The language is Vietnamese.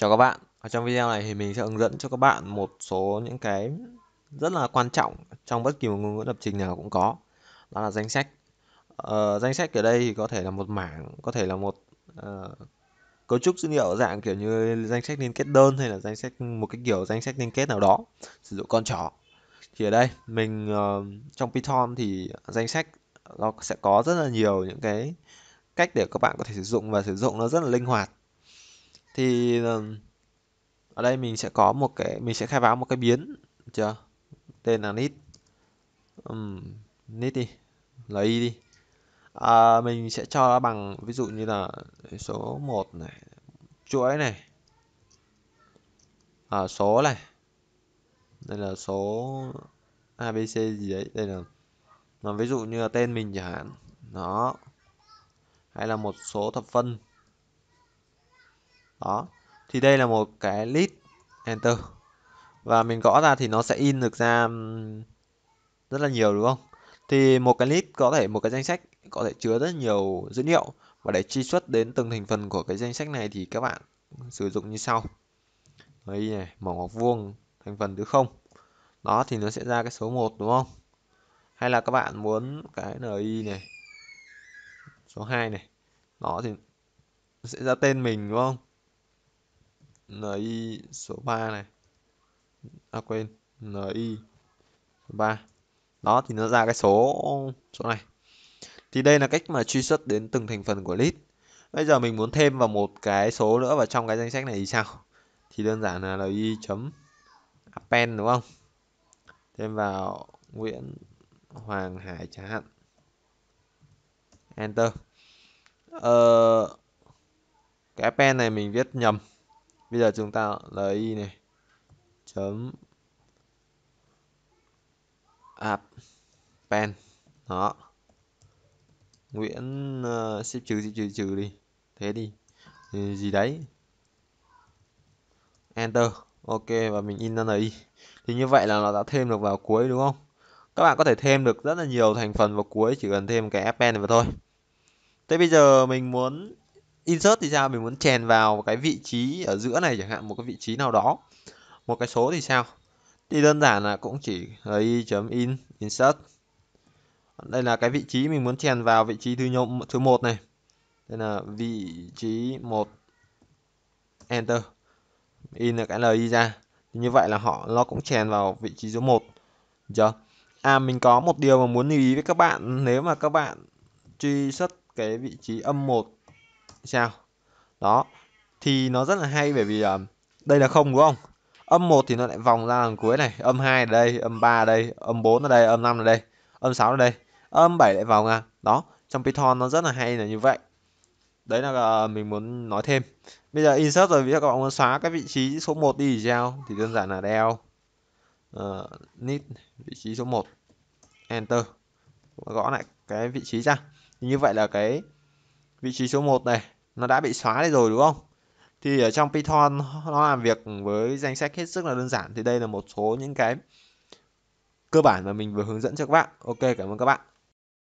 Chào các bạn, ở trong video này thì mình sẽ hướng dẫn cho các bạn một số những cái rất là quan trọng trong bất kỳ một ngôn ngữ lập trình nào cũng có đó là danh sách ờ, danh sách ở đây thì có thể là một mảng có thể là một uh, cấu trúc dữ liệu dạng kiểu như danh sách liên kết đơn hay là danh sách một cái kiểu danh sách liên kết nào đó sử dụng con chó thì ở đây mình uh, trong Python thì danh sách nó sẽ có rất là nhiều những cái cách để các bạn có thể sử dụng và sử dụng nó rất là linh hoạt thì ờ, ở đây mình sẽ có một cái mình sẽ khai báo một cái biến chưa tên là nít um, nít đi lấy đi à, mình sẽ cho nó bằng ví dụ như là số 1 này chuỗi này à, số này đây là số abc gì đấy đây là làm ví dụ như là tên mình chẳng hạn nó hay là một số thập phân đó thì đây là một cái list enter và mình gõ ra thì nó sẽ in được ra rất là nhiều đúng không thì một cái list có thể một cái danh sách có thể chứa rất nhiều dữ liệu và để truy xuất đến từng thành phần của cái danh sách này thì các bạn sử dụng như sau đây này mỏ ngọc vuông thành phần thứ không đó thì nó sẽ ra cái số 1 đúng không hay là các bạn muốn cái ni này số 2 này nó thì sẽ ra tên mình đúng không NI số 3 này à quên NI số 3 đó thì nó ra cái số chỗ này thì đây là cách mà truy xuất đến từng thành phần của list bây giờ mình muốn thêm vào một cái số nữa vào trong cái danh sách này thì sao thì đơn giản là li chấm append đúng không thêm vào Nguyễn Hoàng Hải chẳng hạn enter ờ, cái append này mình viết nhầm bây giờ chúng ta lấy này chấm app pen đó nguyễn uh, trừ ship trừ trừ đi thế đi ừ, gì đấy enter ok và mình in ra này thì như vậy là nó đã thêm được vào cuối đúng không các bạn có thể thêm được rất là nhiều thành phần vào cuối chỉ cần thêm cái app pen này vào thôi thế bây giờ mình muốn insert thì sao mình muốn chèn vào cái vị trí ở giữa này chẳng hạn một cái vị trí nào đó một cái số thì sao thì đơn giản là cũng chỉ lấy chấm in insert đây là cái vị trí mình muốn chèn vào vị trí thứ nhóm thứ một này đây là vị trí một enter in là cái li ra thì như vậy là họ nó cũng chèn vào vị trí số 1 chưa à mình có một điều mà muốn lưu ý với các bạn nếu mà các bạn truy xuất cái vị trí âm 1 sao đó thì nó rất là hay bởi vì uh, đây là không đúng không âm 1 thì nó lại vòng ra lần cuối này âm 2 ở đây âm 3 ở đây âm 4 ở đây âm 5 ở đây âm 6 ở đây âm 7 lại vòng ra đó trong Python nó rất là hay là như vậy đấy là uh, mình muốn nói thêm bây giờ insert rồi bây giờ các bạn muốn xóa cái vị trí số 1 đi thì thì đơn giản là đeo uh, nít vị trí số 1 enter gõ lại cái vị trí ra thì như vậy là cái vị trí số 1 này nó đã bị xóa đi rồi đúng không? Thì ở trong Python nó làm việc với danh sách hết sức là đơn giản thì đây là một số những cái cơ bản mà mình vừa hướng dẫn cho các bạn. Ok, cảm ơn các bạn.